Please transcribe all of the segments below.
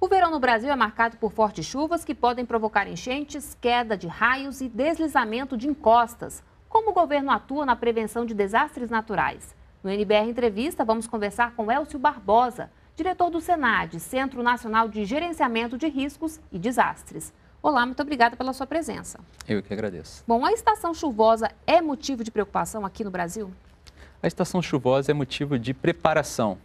O verão no Brasil é marcado por fortes chuvas que podem provocar enchentes, queda de raios e deslizamento de encostas. Como o governo atua na prevenção de desastres naturais? No NBR Entrevista, vamos conversar com Elcio Barbosa, diretor do SENAD, Centro Nacional de Gerenciamento de Riscos e Desastres. Olá, muito obrigada pela sua presença. Eu que agradeço. Bom, a estação chuvosa é motivo de preocupação aqui no Brasil? A estação chuvosa é motivo de preparação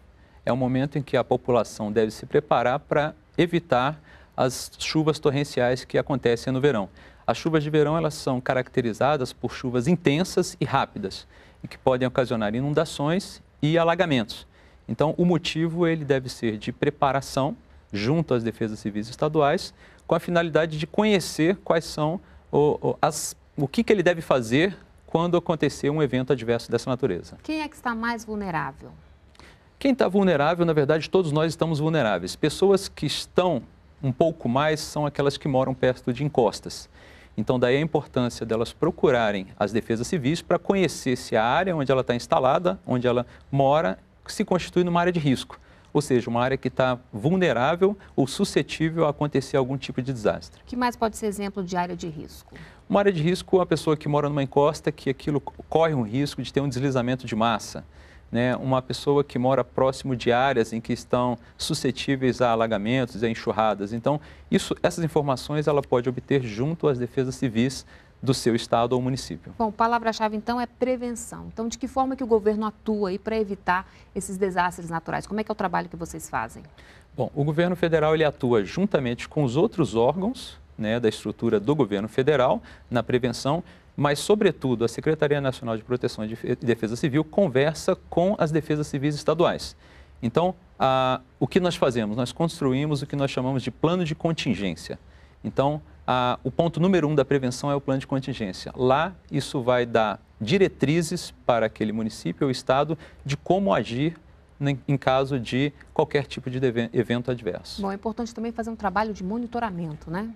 é um momento em que a população deve se preparar para evitar as chuvas torrenciais que acontecem no verão. As chuvas de verão elas são caracterizadas por chuvas intensas e rápidas, e que podem ocasionar inundações e alagamentos. Então, o motivo ele deve ser de preparação junto às defesas civis estaduais, com a finalidade de conhecer quais são o, o, as, o que, que ele deve fazer quando acontecer um evento adverso dessa natureza. Quem é que está mais vulnerável? Quem está vulnerável, na verdade, todos nós estamos vulneráveis. Pessoas que estão um pouco mais são aquelas que moram perto de encostas. Então, daí a importância delas procurarem as defesas civis para conhecer se a área onde ela está instalada, onde ela mora, se constitui numa área de risco. Ou seja, uma área que está vulnerável ou suscetível a acontecer algum tipo de desastre. O que mais pode ser exemplo de área de risco? Uma área de risco é a pessoa que mora numa encosta que aquilo corre um risco de ter um deslizamento de massa né, uma pessoa que mora próximo de áreas em que estão suscetíveis a alagamentos, a enxurradas. Então, isso, essas informações ela pode obter junto às defesas civis do seu estado ou município. Bom, palavra-chave então é prevenção. Então, de que forma que o governo atua aí para evitar esses desastres naturais? Como é que é o trabalho que vocês fazem? Bom, o governo federal ele atua juntamente com os outros órgãos né, da estrutura do governo federal na prevenção, mas, sobretudo, a Secretaria Nacional de Proteção e Defesa Civil conversa com as defesas civis estaduais. Então, a, o que nós fazemos? Nós construímos o que nós chamamos de plano de contingência. Então, a, o ponto número um da prevenção é o plano de contingência. Lá, isso vai dar diretrizes para aquele município ou estado de como agir em caso de qualquer tipo de evento adverso. Bom, é importante também fazer um trabalho de monitoramento, né?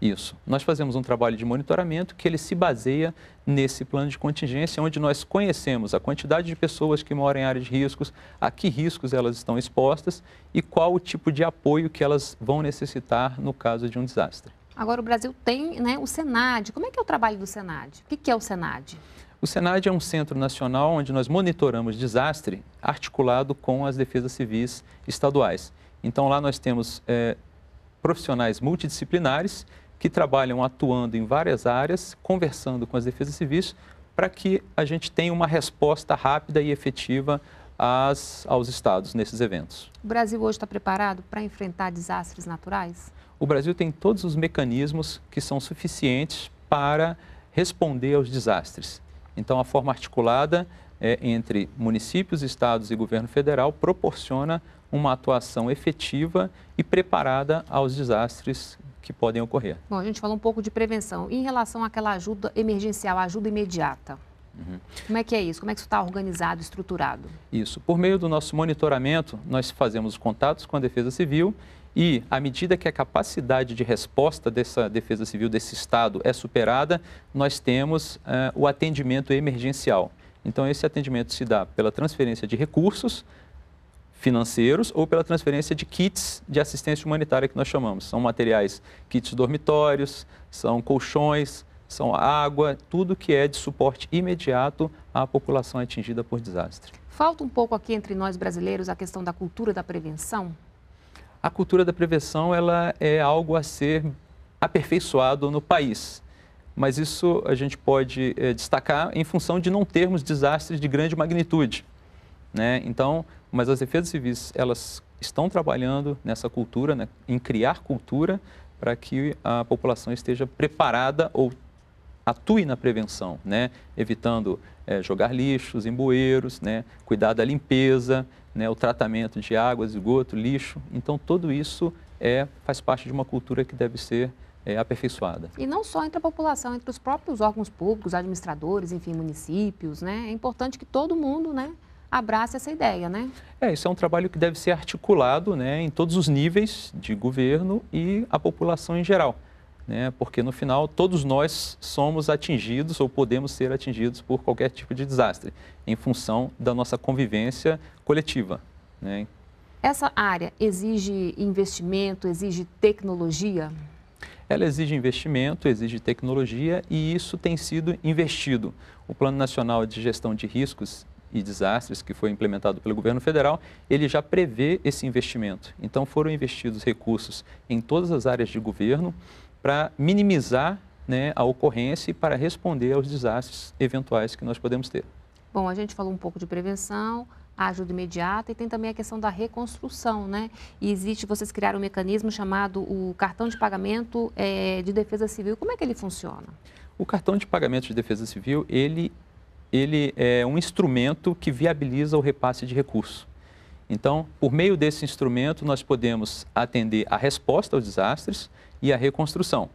Isso. Nós fazemos um trabalho de monitoramento que ele se baseia nesse plano de contingência, onde nós conhecemos a quantidade de pessoas que moram em áreas de riscos, a que riscos elas estão expostas e qual o tipo de apoio que elas vão necessitar no caso de um desastre. Agora, o Brasil tem né, o SENAD. Como é que é o trabalho do SENAD? O que é o SENAD? O SENAD é um centro nacional onde nós monitoramos desastre articulado com as defesas civis estaduais. Então, lá nós temos é, profissionais multidisciplinares que trabalham atuando em várias áreas, conversando com as defesas civis, para que a gente tenha uma resposta rápida e efetiva às, aos estados nesses eventos. O Brasil hoje está preparado para enfrentar desastres naturais? O Brasil tem todos os mecanismos que são suficientes para responder aos desastres. Então, a forma articulada é, entre municípios, estados e governo federal proporciona uma atuação efetiva e preparada aos desastres que podem ocorrer. Bom, a gente falou um pouco de prevenção. E em relação àquela ajuda emergencial, ajuda imediata, Uhum. Como é que é isso? Como é que isso está organizado, estruturado? Isso. Por meio do nosso monitoramento, nós fazemos contatos com a Defesa Civil e, à medida que a capacidade de resposta dessa defesa civil, desse Estado, é superada, nós temos uh, o atendimento emergencial. Então, esse atendimento se dá pela transferência de recursos financeiros ou pela transferência de kits de assistência humanitária que nós chamamos. São materiais, kits dormitórios, são colchões, são água, tudo que é de suporte imediato à população atingida por desastre. Falta um pouco aqui entre nós brasileiros a questão da cultura da prevenção? a cultura da prevenção ela é algo a ser aperfeiçoado no país. Mas isso a gente pode é, destacar em função de não termos desastres de grande magnitude. Né? Então, mas as defesas civis, elas estão trabalhando nessa cultura, né? em criar cultura para que a população esteja preparada ou atue na prevenção, né? evitando é, jogar lixos em bueiros, né? cuidar da limpeza, né? o tratamento de águas esgoto, lixo. Então, tudo isso é, faz parte de uma cultura que deve ser é, aperfeiçoada. E não só entre a população, entre os próprios órgãos públicos, administradores, enfim, municípios. Né? É importante que todo mundo né, abrace essa ideia, né? É, isso é um trabalho que deve ser articulado né, em todos os níveis de governo e a população em geral né? porque no final todos nós somos atingidos ou podemos ser atingidos por qualquer tipo de desastre, em função da nossa convivência coletiva. Né? Essa área exige investimento, exige tecnologia? Ela exige investimento, exige tecnologia e isso tem sido investido. O Plano Nacional de Gestão de Riscos e desastres que foi implementado pelo governo federal, ele já prevê esse investimento. Então foram investidos recursos em todas as áreas de governo, para minimizar né, a ocorrência e para responder aos desastres eventuais que nós podemos ter. Bom, a gente falou um pouco de prevenção, ajuda imediata e tem também a questão da reconstrução, né? E existe, vocês criaram um mecanismo chamado o cartão de pagamento é, de defesa civil. Como é que ele funciona? O cartão de pagamento de defesa civil, ele, ele é um instrumento que viabiliza o repasse de recursos. Então, por meio desse instrumento, nós podemos atender a resposta aos desastres, e a reconstrução.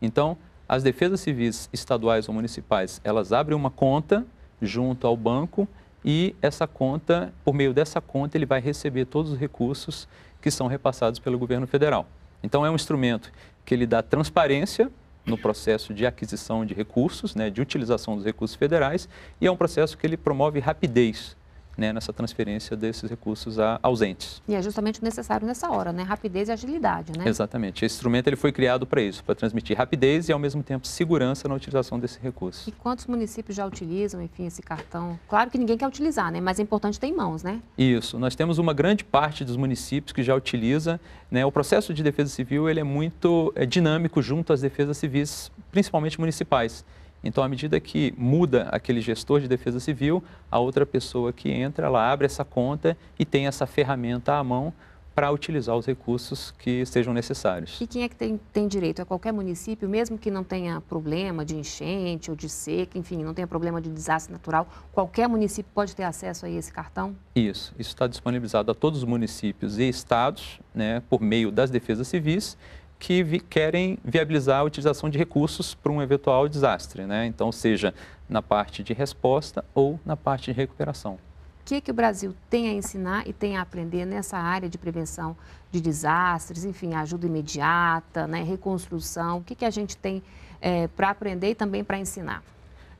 Então, as defesas civis estaduais ou municipais, elas abrem uma conta junto ao banco e essa conta, por meio dessa conta, ele vai receber todos os recursos que são repassados pelo governo federal. Então é um instrumento que ele dá transparência no processo de aquisição de recursos, né, de utilização dos recursos federais, e é um processo que ele promove rapidez né, nessa transferência desses recursos a ausentes. E é justamente necessário nessa hora, né? Rapidez e agilidade, né? Exatamente. Esse instrumento ele foi criado para isso, para transmitir rapidez e, ao mesmo tempo, segurança na utilização desse recurso. E quantos municípios já utilizam, enfim, esse cartão? Claro que ninguém quer utilizar, né? Mas é importante ter em mãos, né? Isso. Nós temos uma grande parte dos municípios que já utiliza. Né? O processo de defesa civil ele é muito é, dinâmico junto às defesas civis, principalmente municipais. Então, à medida que muda aquele gestor de defesa civil, a outra pessoa que entra, ela abre essa conta e tem essa ferramenta à mão para utilizar os recursos que sejam necessários. E quem é que tem, tem direito? É qualquer município, mesmo que não tenha problema de enchente ou de seca, enfim, não tenha problema de desastre natural, qualquer município pode ter acesso a esse cartão? Isso, isso está disponibilizado a todos os municípios e estados, né, por meio das defesas civis, que vi, querem viabilizar a utilização de recursos para um eventual desastre, né? Então, seja na parte de resposta ou na parte de recuperação. O que, é que o Brasil tem a ensinar e tem a aprender nessa área de prevenção de desastres, enfim, ajuda imediata, né, reconstrução? O que, que a gente tem é, para aprender e também para ensinar?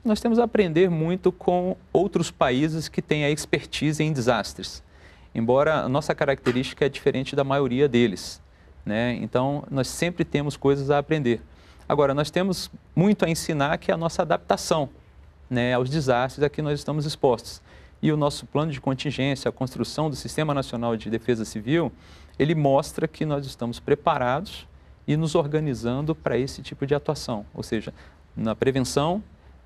Nós temos a aprender muito com outros países que têm a expertise em desastres, embora a nossa característica é diferente da maioria deles. Né? Então, nós sempre temos coisas a aprender. Agora, nós temos muito a ensinar que é a nossa adaptação né, aos desastres a que nós estamos expostos. E o nosso plano de contingência, a construção do Sistema Nacional de Defesa Civil, ele mostra que nós estamos preparados e nos organizando para esse tipo de atuação, ou seja, na prevenção,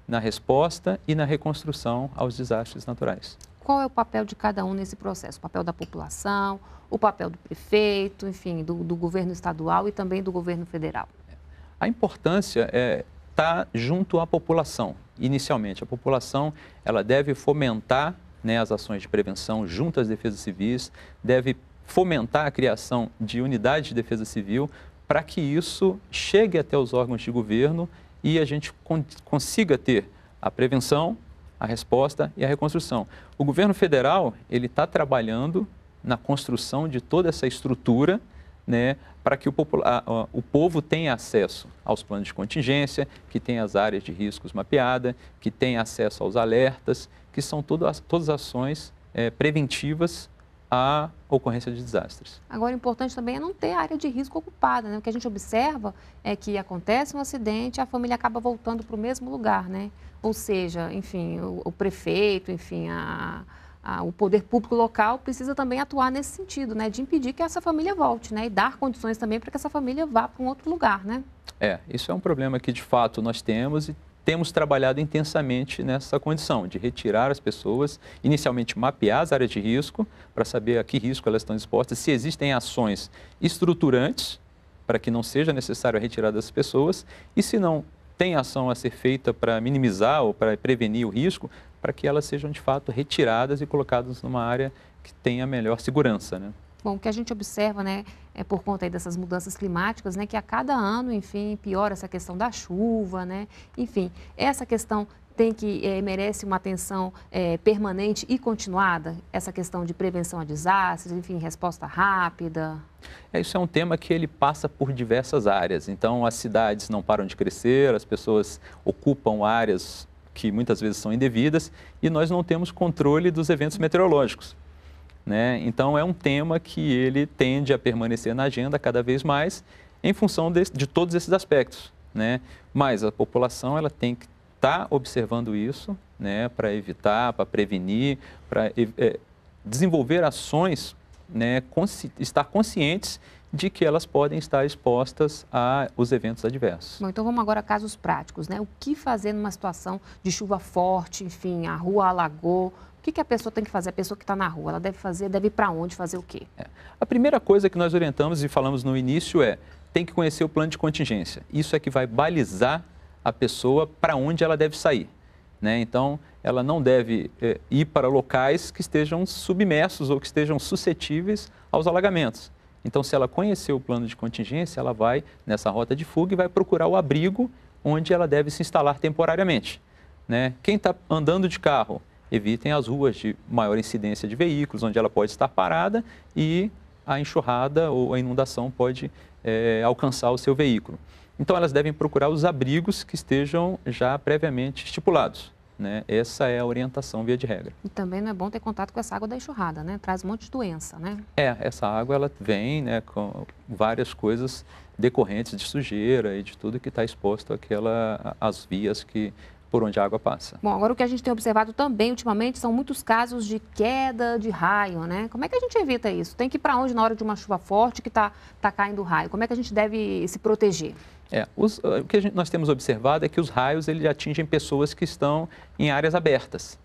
na resposta e na reconstrução aos desastres naturais. Qual é o papel de cada um nesse processo? O papel da população, o papel do prefeito, enfim, do, do governo estadual e também do governo federal? A importância está é, tá junto à população, inicialmente. A população ela deve fomentar né, as ações de prevenção junto às defesas civis, deve fomentar a criação de unidades de defesa civil para que isso chegue até os órgãos de governo e a gente consiga ter a prevenção, a resposta e a reconstrução. O governo federal ele está trabalhando na construção de toda essa estrutura né, para que o, o, povo tenha acesso aos planos de contingência, que tenha as áreas de riscos mapeadas, que tenha acesso aos alertas, que são todas, todas ações é, preventivas à ocorrência de desastres. Agora, importante também é não ter área de risco ocupada, né? O que a gente observa é que acontece um acidente, a família acaba voltando para o mesmo lugar, né? Ou seja, enfim, o, o prefeito, enfim, a, a, o poder público local precisa também atuar nesse sentido, né, de impedir que essa família volte, né, e dar condições também para que essa família vá para um outro lugar, né? É, isso é um problema que de fato nós temos e temos trabalhado intensamente nessa condição de retirar as pessoas, inicialmente mapear as áreas de risco para saber a que risco elas estão expostas, se existem ações estruturantes para que não seja necessário a retirada das pessoas e se não tem ação a ser feita para minimizar ou para prevenir o risco, para que elas sejam de fato retiradas e colocadas numa área que tenha melhor segurança. Né? Bom, o que a gente observa, né, é por conta dessas mudanças climáticas, né, que a cada ano, enfim, piora essa questão da chuva, né, enfim, essa questão tem que é, merece uma atenção é, permanente e continuada essa questão de prevenção a desastres, enfim, resposta rápida. É, isso é um tema que ele passa por diversas áreas. Então, as cidades não param de crescer, as pessoas ocupam áreas que muitas vezes são indevidas, e nós não temos controle dos eventos meteorológicos. Né? Então, é um tema que ele tende a permanecer na agenda cada vez mais em função de, de todos esses aspectos. Né? Mas a população ela tem que estar tá observando isso né? para evitar, para prevenir, para é, desenvolver ações, né? Consci estar conscientes de que elas podem estar expostas aos eventos adversos. Bom, então vamos agora a casos práticos, né? O que fazer numa situação de chuva forte, enfim, a rua alagou? O que, que a pessoa tem que fazer? A pessoa que está na rua, ela deve fazer, deve ir para onde, fazer o quê? É. A primeira coisa que nós orientamos e falamos no início é tem que conhecer o plano de contingência. Isso é que vai balizar a pessoa para onde ela deve sair. Né? Então, ela não deve é, ir para locais que estejam submersos ou que estejam suscetíveis aos alagamentos. Então, se ela conhecer o plano de contingência, ela vai nessa rota de fuga e vai procurar o abrigo onde ela deve se instalar temporariamente. Né? Quem está andando de carro, evitem as ruas de maior incidência de veículos, onde ela pode estar parada e a enxurrada ou a inundação pode é, alcançar o seu veículo. Então, elas devem procurar os abrigos que estejam já previamente estipulados. Né? Essa é a orientação via de regra. E também não é bom ter contato com essa água da enxurrada, né? Traz um monte de doença, né? É, essa água ela vem né, com várias coisas decorrentes de sujeira e de tudo que está exposto àquela, às vias que por onde a água passa. Bom, agora o que a gente tem observado também ultimamente são muitos casos de queda de raio, né? Como é que a gente evita isso? Tem que ir para onde na hora de uma chuva forte que está tá caindo raio? Como é que a gente deve se proteger? É, os, ah, o que gente, nós temos observado é que os raios eles atingem pessoas que estão em áreas abertas.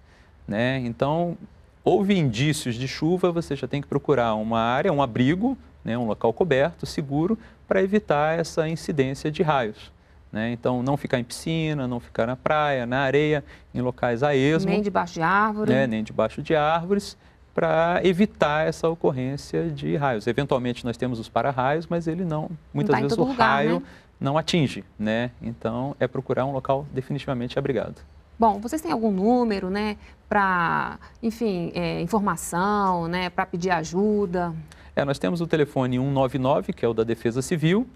Né? Então, houve indícios de chuva, você já tem que procurar uma área, um abrigo, né, um local coberto, seguro, para evitar essa incidência de raios. Né? Então, não ficar em piscina, não ficar na praia, na areia, em locais a esmo. Nem debaixo de árvores, Né? Nem debaixo de árvores, para evitar essa ocorrência de raios. Eventualmente, nós temos os para-raios, mas ele não, muitas não tá vezes o lugar, né? raio né? não atinge. Né? Então, é procurar um local definitivamente abrigado. Bom, vocês têm algum número, né, para, enfim, é, informação, né, para pedir ajuda? É, nós temos o telefone 199, que é o da Defesa Civil,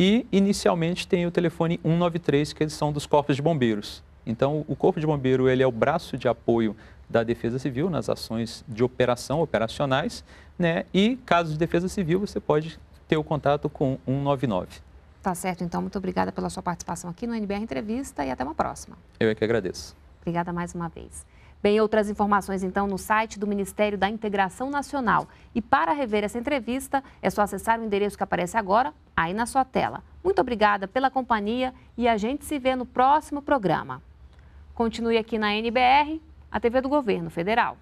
e, inicialmente, tem o telefone 193, que são dos corpos de bombeiros. Então, o corpo de bombeiro ele é o braço de apoio da Defesa Civil nas ações de operação, operacionais, né? E, caso de Defesa Civil, você pode ter o contato com 199. Tá certo, então. Muito obrigada pela sua participação aqui no NBR Entrevista e até uma próxima. Eu é que agradeço. Obrigada mais uma vez. Bem, outras informações então no site do Ministério da Integração Nacional. E para rever essa entrevista, é só acessar o endereço que aparece agora, aí na sua tela. Muito obrigada pela companhia e a gente se vê no próximo programa. Continue aqui na NBR, a TV do Governo Federal.